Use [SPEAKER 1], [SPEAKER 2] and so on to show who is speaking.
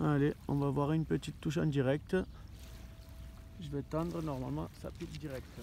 [SPEAKER 1] Allez, on va voir une petite touche en direct.
[SPEAKER 2] Je vais tendre, normalement sa pique directe.